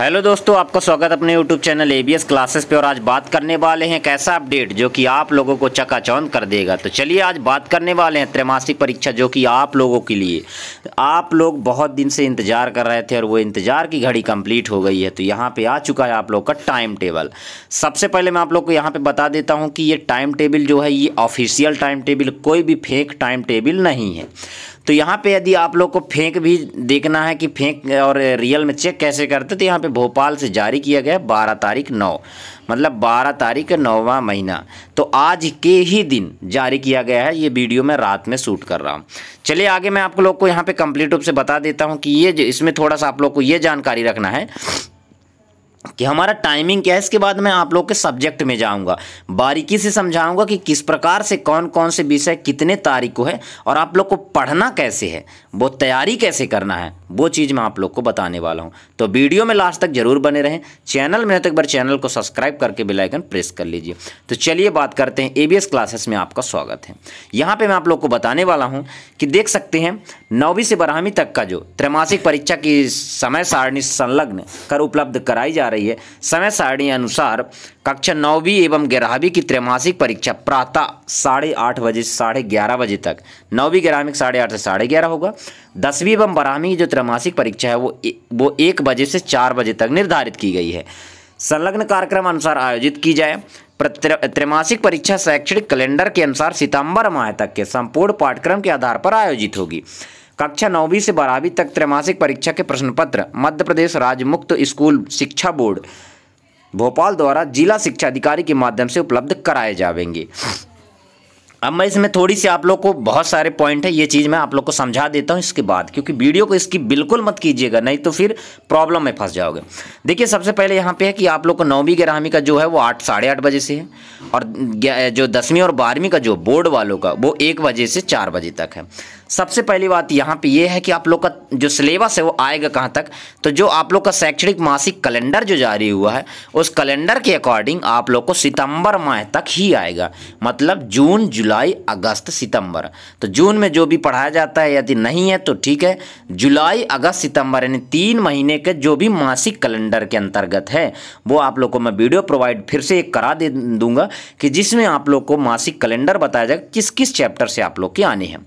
hello दोस्तों आपका स्वागत अपने यूट्यूब चैनल एबीएस क्लासेस पे और आज बात करने वाले हैं कैसा अपडेट जो कि आप लोगों को चकाचौंध कर देगा तो चलिए आज बात करने वाले हैं त्रैमासिक परीक्षा जो कि आप लोगों के लिए आप लोग बहुत दिन से इंतज़ार कर रहे थे और वो इंतज़ार की घड़ी कंप्लीट हो गई है तो यहाँ पर आ चुका है आप लोग का टाइम टेबल सबसे पहले मैं आप लोग को यहाँ पर बता देता हूँ कि ये टाइम टेबल जो है ये ऑफिशियल टाइम टेबल कोई भी फेक टाइम टेबल नहीं है तो यहाँ पे यदि आप लोग को फेंक भी देखना है कि फेंक और रियल में चेक कैसे करते तो यहाँ पे भोपाल से जारी किया गया बारह तारीख नौ मतलब बारह तारीख नौवा महीना तो आज के ही दिन जारी किया गया है ये वीडियो मैं रात में शूट कर रहा हूँ चलिए आगे मैं आप लोग को यहाँ पे कंप्लीट रूप से बता देता हूँ कि ये इसमें थोड़ा सा आप लोग को ये जानकारी रखना है कि हमारा टाइमिंग क्या है इसके बाद मैं आप लोग के सब्जेक्ट में जाऊंगा बारीकी से समझाऊंगा कि किस प्रकार से कौन कौन से विषय कितने तारीख को है और आप लोग को पढ़ना कैसे है वो तैयारी कैसे करना है वो चीज़ मैं आप लोग को बताने वाला हूँ तो वीडियो में लास्ट तक जरूर बने रहें चैनल में तक तो बार चैनल को सब्सक्राइब करके बेलाइकन प्रेस कर लीजिए तो चलिए बात करते हैं ए क्लासेस में आपका स्वागत है यहाँ पर मैं आप लोग को बताने वाला हूँ कि देख सकते हैं नौवीं से बारहवीं तक का जो त्रैमासिक परीक्षा की समय सारणी संलग्न कर उपलब्ध कराई जा रही है समय सारणी अनुसार कक्षा नौवीं एवं ग्यारहवीं की त्रैमासिक परीक्षा प्रातः साढ़े आठ बजे से साढ़े ग्यारह बजे तक नौवीं ग्यारहवीं साढ़े आठ से साढ़े ग्यारह होगा दसवीं एवं बारहवीं की जो त्रैमासिक परीक्षा है वो ए, वो एक बजे से चार बजे तक निर्धारित की गई है संलग्न कार्यक्रम अनुसार आयोजित की जाए त्रैमासिक परीक्षा शैक्षणिक कैलेंडर के अनुसार सितंबर माह तक के संपूर्ण पाठ्यक्रम के आधार पर आयोजित होगी कक्षा नौवीं से बारहवीं तक त्रैमासिक परीक्षा के प्रश्न पत्र मध्य प्रदेश राज्य मुक्त स्कूल शिक्षा बोर्ड भोपाल द्वारा जिला शिक्षा अधिकारी के माध्यम से उपलब्ध कराए जाएंगे अब मैं इसमें थोड़ी सी आप लोग को बहुत सारे पॉइंट है ये चीज़ मैं आप लोग को समझा देता हूँ इसके बाद क्योंकि वीडियो को इसकी बिल्कुल मत कीजिएगा नहीं तो फिर प्रॉब्लम में फंस जाओगे देखिए सबसे पहले यहाँ पे है कि आप लोग को नौवीं ग्यारहवीं का जो है वो आठ साढ़े आठ बजे से है और जो दसवीं और बारहवीं का जो बोर्ड वालों का वो एक बजे से चार बजे तक है सबसे पहली बात यहाँ पे ये है कि आप लोग का जो सिलेबस है वो आएगा कहाँ तक तो जो आप लोग का शैक्षणिक मासिक कैलेंडर जो जारी हुआ है उस कैलेंडर के अकॉर्डिंग आप लोग को सितंबर माह तक ही आएगा मतलब जून जुलाई अगस्त सितंबर तो जून में जो भी पढ़ाया जाता है यदि नहीं है तो ठीक है जुलाई अगस्त सितंबर यानी तीन महीने के जो भी मासिक कैलेंडर के अंतर्गत है वो आप लोग को मैं वीडियो प्रोवाइड फिर से एक करा दे दूंगा कि जिसमें आप लोग को मासिक कैलेंडर बताया जाएगा किस किस चैप्टर से आप लोग की आनी है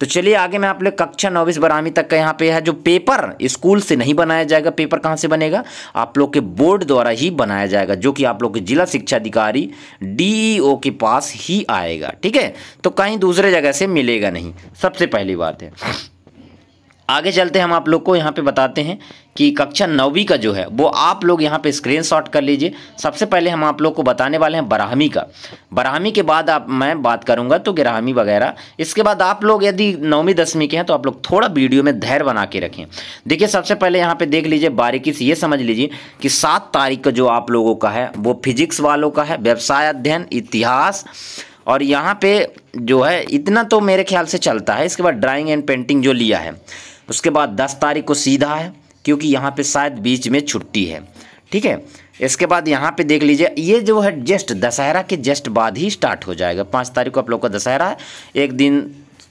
तो चलिए आगे मैं आप लोग कक्षा नौवीस बारहवीं तक का यहाँ पे है जो पेपर स्कूल से नहीं बनाया जाएगा पेपर कहाँ से बनेगा आप लोग के बोर्ड द्वारा ही बनाया जाएगा जो कि आप लोग के जिला शिक्षा अधिकारी डीईओ e के पास ही आएगा ठीक है तो कहीं दूसरे जगह से मिलेगा नहीं सबसे पहली बात है आगे चलते हम आप लोग को यहाँ पे बताते हैं कि कक्षा नौवीं का जो है वो आप लोग यहाँ पे स्क्रीनशॉट कर लीजिए सबसे पहले हम आप लोग को बताने वाले हैं बारहवीं का बारहवीं के बाद आप मैं बात करूँगा तो ग्यारहवीं वगैरह इसके बाद आप लोग यदि नौवीं दसवीं के हैं तो आप लोग थोड़ा वीडियो में धैर्य बना के रखें देखिए सबसे पहले यहाँ पर देख लीजिए बारीकी से ये समझ लीजिए कि सात तारीख का जो आप लोगों का है वो फिजिक्स वालों का है व्यवसाय अध्ययन इतिहास और यहाँ पे जो है इतना तो मेरे ख्याल से चलता है इसके बाद ड्राइंग एंड पेंटिंग जो लिया है उसके बाद दस तारीख को सीधा है क्योंकि यहाँ पे शायद बीच में छुट्टी है ठीक है इसके बाद यहाँ पे देख लीजिए ये जो है जस्ट दशहरा के जस्ट बाद ही स्टार्ट हो जाएगा पाँच तारीख को आप लोग का दशहरा है एक दिन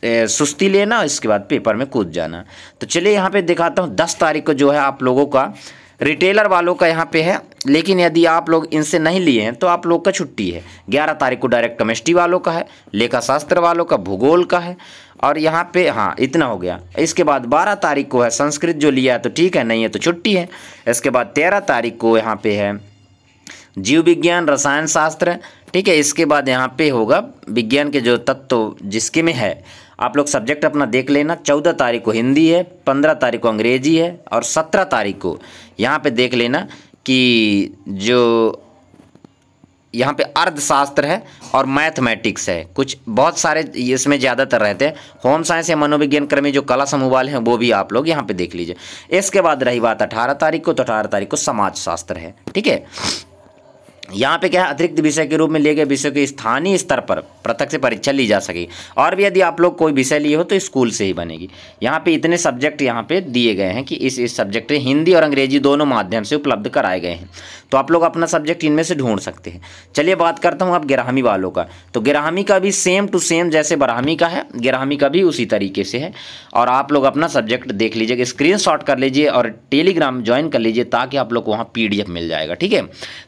ए, सुस्ती लेना इसके बाद पेपर में कूद जाना तो चलिए यहाँ पे दिखाता हूँ दस तारीख को जो है आप लोगों का रिटेलर वालों का यहाँ पे है लेकिन यदि आप लोग इनसे नहीं लिए हैं तो आप लोग का छुट्टी है ग्यारह तारीख को डायरेक्ट केमिस्ट्री वालों का है लेखा शास्त्र वालों का भूगोल का है और यहाँ पे हाँ इतना हो गया इसके बाद बारह तारीख को है संस्कृत जो लिया है तो ठीक है नहीं है तो छुट्टी है इसके बाद तेरह तारीख को यहाँ पे है जीव विज्ञान रसायन शास्त्र ठीक है इसके बाद यहाँ पे होगा विज्ञान के जो तत्व जिसके में है आप लोग सब्जेक्ट अपना देख लेना चौदह तारीख को हिंदी है पंद्रह तारीख को अंग्रेजी है और सत्रह तारीख को यहाँ पर देख लेना कि जो यहाँ पे अर्थशास्त्र है और मैथमेटिक्स है कुछ बहुत सारे इसमें ज़्यादातर रहते हैं होम साइंस या मनोविज्ञान क्रमी जो कला समूह वाले हैं वो भी आप लोग यहाँ पे देख लीजिए इसके बाद रही बात अठारह तारीख को तो अठारह तारीख को समाजशास्त्र है ठीक है यहाँ पे क्या है अतिरिक्त विषय के रूप में लिए गए विषय के स्थानीय स्तर पर पृथक से परीक्षा ली जा सके और भी यदि आप लोग कोई विषय लिए हो तो स्कूल से ही बनेगी यहाँ पे इतने सब्जेक्ट यहाँ पे दिए गए हैं कि इस इस सब्जेक्ट हिंदी और अंग्रेजी दोनों माध्यम से उपलब्ध कराए गए हैं तो आप लोग अपना सब्जेक्ट इनमें से ढूंढ सकते हैं चलिए बात करता हूँ आप ग्राहमी वालों का तो ग्राहमी का भी सेम टू सेम जैसे बरहमी का है ग्राहमी का भी उसी तरीके से है और आप लोग अपना सब्जेक्ट देख लीजिएगा स्क्रीन कर लीजिए और टेलीग्राम ज्वाइन कर लीजिए ताकि आप लोग को वहाँ पी मिल जाएगा ठीक है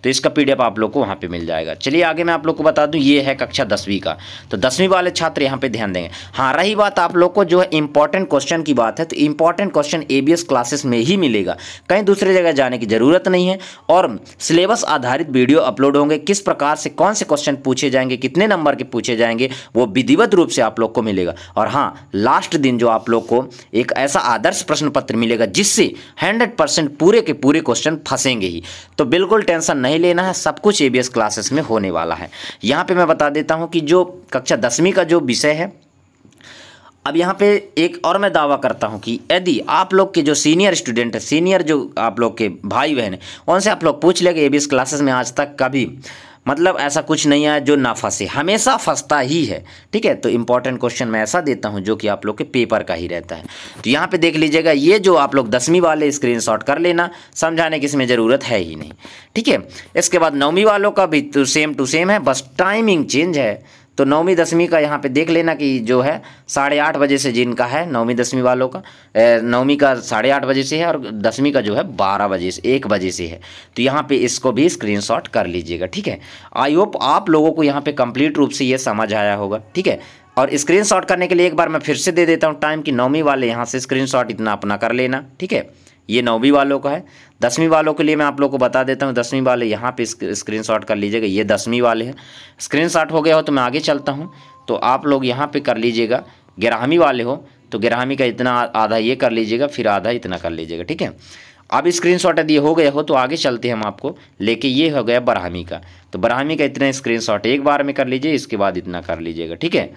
तो इसका पी आप लोग को वहाँ पे मिल जाएगा चलिए आगे मैं आप लोग को बता दूँ ये है कक्षा दसवीं का तो दसवीं वाले छात्र यहाँ पे ध्यान देंगे हाँ रही बात आप लोग को जो है इंपॉर्टेंट क्वेश्चन की बात है तो इंपॉर्टेंट क्वेश्चन ए क्लासेस में ही मिलेगा कहीं दूसरे जगह जाने की ज़रूरत नहीं है और सिलेबस आधारित वीडियो अपलोड होंगे किस प्रकार से कौन से क्वेश्चन पूछे जाएंगे कितने नंबर के पूछे जाएंगे वो विधिवत रूप से आप लोग को मिलेगा और हाँ लास्ट दिन जो आप लोग को एक ऐसा आदर्श प्रश्न पत्र मिलेगा जिससे हंड्रेड पूरे के पूरे क्वेश्चन फंसेंगे ही तो बिल्कुल टेंशन नहीं लेना है सब कुछ ए क्लासेस में होने वाला है यहाँ पर मैं बता देता हूँ कि जो कक्षा दसवीं का जो विषय है अब यहाँ पे एक और मैं दावा करता हूँ कि यदि आप लोग के जो सीनियर स्टूडेंट हैं सीनियर जो आप लोग के भाई बहन हैं उनसे आप लोग पूछ लेंगे ए बी एस क्लासेस में आज तक कभी मतलब ऐसा कुछ नहीं है जो ना फंसे हमेशा फंसता ही है ठीक है तो इम्पॉर्टेंट क्वेश्चन मैं ऐसा देता हूँ जो कि आप लोग के पेपर का ही रहता है तो यहाँ पे देख लीजिएगा ये जो आप लोग दसवीं वाले स्क्रीन कर लेना समझाने की इसमें ज़रूरत है ही नहीं ठीक है इसके बाद नौवीं वालों का भी तो सेम टू सेम है बस टाइमिंग चेंज है तो नौवीं दसवीं का यहाँ पे देख लेना कि जो है साढ़े आठ बजे से जिनका है नौवीं दसवीं वालों का नौवीं का साढ़े आठ बजे से है और दसवीं का जो है बारह बजे से एक बजे से है तो यहाँ पे इसको भी स्क्रीनशॉट कर लीजिएगा ठीक है आई होप आप लोगों को यहाँ पे कंप्लीट रूप से ये समझ आया होगा ठीक है और स्क्रीन करने के लिए एक बार मैं फिर से दे देता हूँ टाइम कि नौवीं वाले यहाँ से स्क्रीन इतना अपना कर लेना ठीक है ये नौवीं वालों का है दसवीं वालों के लिए मैं आप लोग को बता देता हूँ दसवीं वाले यहाँ पे स्क्रीन शॉट कर लीजिएगा ये दसवीं वाले हैं स्क्रीन शॉट हो गया हो तो मैं आगे चलता हूँ तो आप लोग यहाँ पे कर लीजिएगा ग्यारहवीं वाले हो तो ग्यारहवीं का इतना आधा ये कर लीजिएगा फिर आधा इतना कर लीजिएगा ठीक है अब स्क्रीन शॉट यदि हो गया हो तो आगे चलते हैं हम आपको लेके ये हो गया बरहमी का तो बरहमी का इतना स्क्रीन शॉट एक बार में कर लीजिए इसके बाद इतना कर लीजिएगा ठीक है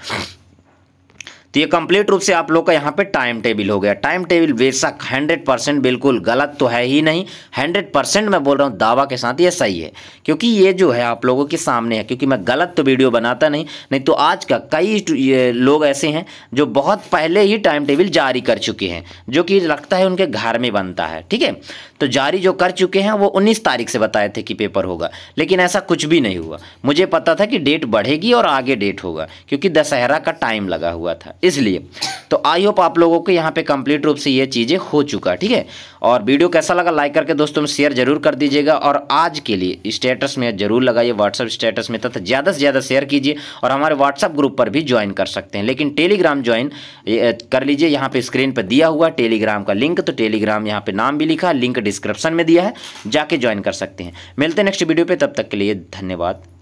तो ये कंप्लीट रूप से आप लोग का यहाँ पे टाइम टेबल हो गया टाइम टेबल बेशक हंड्रेड परसेंट बिल्कुल गलत तो है ही नहीं हंड्रेड परसेंट मैं बोल रहा हूँ दावा के साथ ये सही है क्योंकि ये जो है आप लोगों के सामने है क्योंकि मैं गलत तो वीडियो बनाता नहीं नहीं तो आज का कई लोग ऐसे हैं जो बहुत पहले ही टाइम टेबल जारी कर चुके हैं जो कि लगता है उनके घर में बनता है ठीक है तो जारी जो कर चुके हैं वो उन्नीस तारीख से बताए थे कि पेपर होगा लेकिन ऐसा कुछ भी नहीं हुआ मुझे पता था कि डेट बढ़ेगी और आगे डेट होगा क्योंकि दशहरा का टाइम लगा हुआ था इसलिए तो आई होप आप लोगों को यहाँ पे कंप्लीट रूप से ये चीज़ें हो चुका ठीक है और वीडियो कैसा लगा लाइक करके दोस्तों में शेयर जरूर कर दीजिएगा और आज के लिए स्टेटस में जरूर लगाइए व्हाट्सअप स्टेटस में तथा ज़्यादा से ज़्यादा शेयर कीजिए और हमारे व्हाट्सअप ग्रुप पर भी ज्वाइन कर सकते हैं लेकिन टेलीग्राम ज्वाइन कर लीजिए यहाँ पर स्क्रीन पर दिया हुआ टेलीग्राम का लिंक तो टेलीग्राम यहाँ पर नाम भी लिखा लिंक डिस्क्रिप्शन में दिया है जाके ज्वाइन कर सकते हैं मिलते हैं नेक्स्ट वीडियो पर तब तक के लिए धन्यवाद